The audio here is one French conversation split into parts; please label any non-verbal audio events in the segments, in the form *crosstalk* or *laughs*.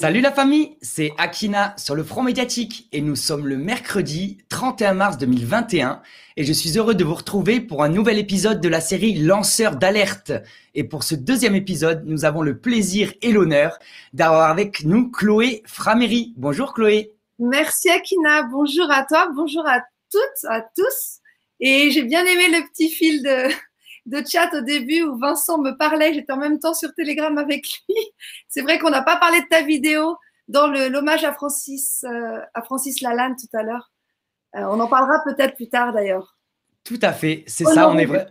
Salut la famille, c'est Akina sur le Front médiatique et nous sommes le mercredi 31 mars 2021 et je suis heureux de vous retrouver pour un nouvel épisode de la série Lanceur d'alerte. Et pour ce deuxième épisode, nous avons le plaisir et l'honneur d'avoir avec nous Chloé Framery. Bonjour Chloé. Merci Akina, bonjour à toi, bonjour à toutes, à tous. Et j'ai bien aimé le petit fil de, de chat au début où Vincent me parlait. J'étais en même temps sur Telegram avec lui. *laughs* C'est vrai qu'on n'a pas parlé de ta vidéo dans l'hommage à Francis, euh, à Francis Lalanne tout à l'heure. Euh, on en parlera peut-être plus tard d'ailleurs. Tout à fait, c'est ça, on est vrai.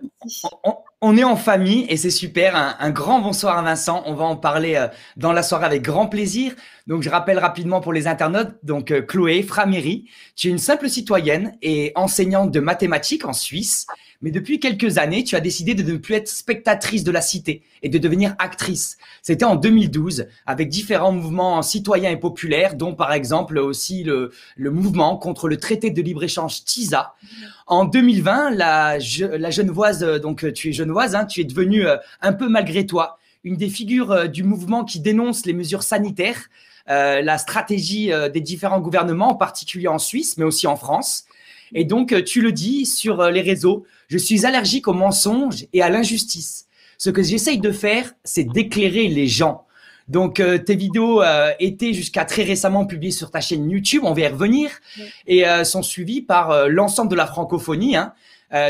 On, est en famille et c'est super. Un, grand bonsoir à Vincent. On va en parler euh, dans la soirée avec grand plaisir. Donc, je rappelle rapidement pour les internautes. Donc, Chloé Framery, tu es une simple citoyenne et enseignante de mathématiques en Suisse. Mais depuis quelques années, tu as décidé de ne plus être spectatrice de la cité et de devenir actrice. C'était en 2012 avec différents mouvements citoyens et populaires, dont par exemple aussi le, mouvement contre le traité de libre-échange TISA. En 2020, la, genevoise, donc tu es genevoise, hein, tu es devenue euh, un peu malgré toi une des figures euh, du mouvement qui dénonce les mesures sanitaires, euh, la stratégie des différents gouvernements, en particulier en Suisse, mais aussi en France. Et donc, euh, tu le dis sur euh, les réseaux, je suis allergique aux mensonges et à l'injustice. Ce que j'essaye de faire, c'est d'éclairer les gens. Donc, euh, tes vidéos étaient jusqu'à très récemment publiées sur ta chaîne YouTube, on va y revenir, et sont suivies par l'ensemble de la francophonie. Hein.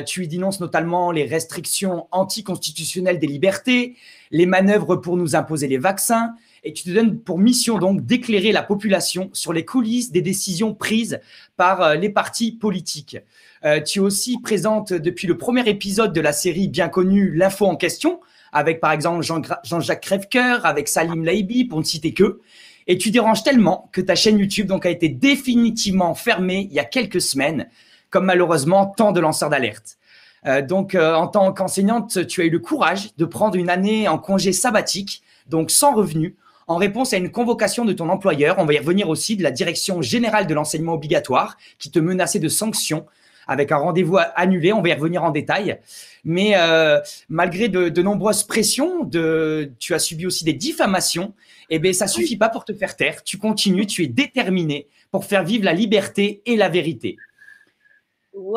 tu y dénonces notamment les restrictions anticonstitutionnelles des libertés, les manœuvres pour nous imposer les vaccins, et tu te donnes pour mission donc d'éclairer la population sur les coulisses des décisions prises par euh, les partis politiques. Euh, tu es aussi présente depuis le premier épisode de la série bien connue L'info en question, avec par exemple Jean-Jacques Crèvecoeur, avec Salim Laibi, pour ne citer que. Et tu déranges tellement que ta chaîne YouTube donc a été définitivement fermée il y a quelques semaines, comme malheureusement tant de lanceurs d'alerte. Euh, donc, euh, en tant qu'enseignante, tu as eu le courage de prendre une année en congé sabbatique, donc sans revenu, en réponse à une convocation de ton employeur. On va y revenir aussi de la direction générale de l'enseignement obligatoire qui te menaçait de sanctions avec un rendez-vous annulé. On va y revenir en détail. Mais euh, malgré de, nombreuses pressions, de, tu as subi aussi des diffamations. Eh bien, ça suffit pas pour te faire taire. Tu continues, tu es déterminé pour faire vivre la liberté et la vérité.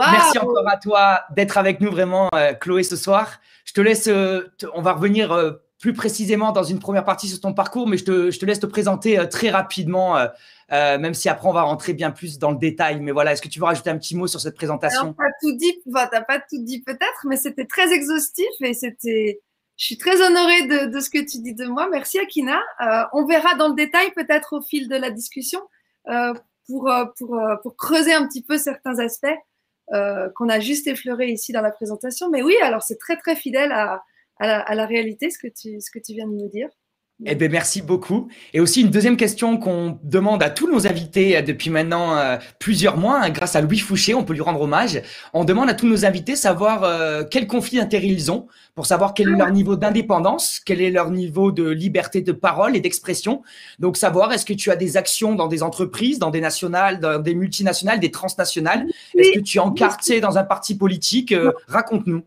Merci encore à toi d'être avec nous vraiment, euh, Chloé, ce soir. Je te laisse, euh, on va revenir plus précisément dans une première partie sur ton parcours, mais je te, laisse te présenter euh, très rapidement, euh, euh, même si après on va rentrer bien plus dans le détail. Mais voilà, est-ce que tu veux rajouter un petit mot sur cette présentation Alors, pas tout dit, t'as pas tout dit peut-être, mais c'était très exhaustif et c'était. Je suis très honorée de, ce que tu dis de moi. Merci Akina. on verra dans le détail peut-être au fil de la discussion pour, pour, pour creuser un petit peu certains aspects qu'on a juste effleurés ici dans la présentation. Mais oui, alors c'est très très fidèle à, à la, réalité, ce que, tu, ce que tu viens de nous dire. Eh bien, merci beaucoup. Et aussi une deuxième question qu'on demande à tous nos invités euh, depuis maintenant euh, plusieurs mois, hein, grâce à Louis Fouché, on peut lui rendre hommage. On demande à tous nos invités savoir euh, quel conflit d'intérêt ils ont, pour savoir quel est leur niveau d'indépendance, quel est leur niveau de liberté de parole et d'expression. Donc savoir est-ce que tu as des actions dans des entreprises, dans des nationales, dans des multinationales, des transnationales. Est-ce que tu es encarté dans un parti politique euh, Raconte-nous.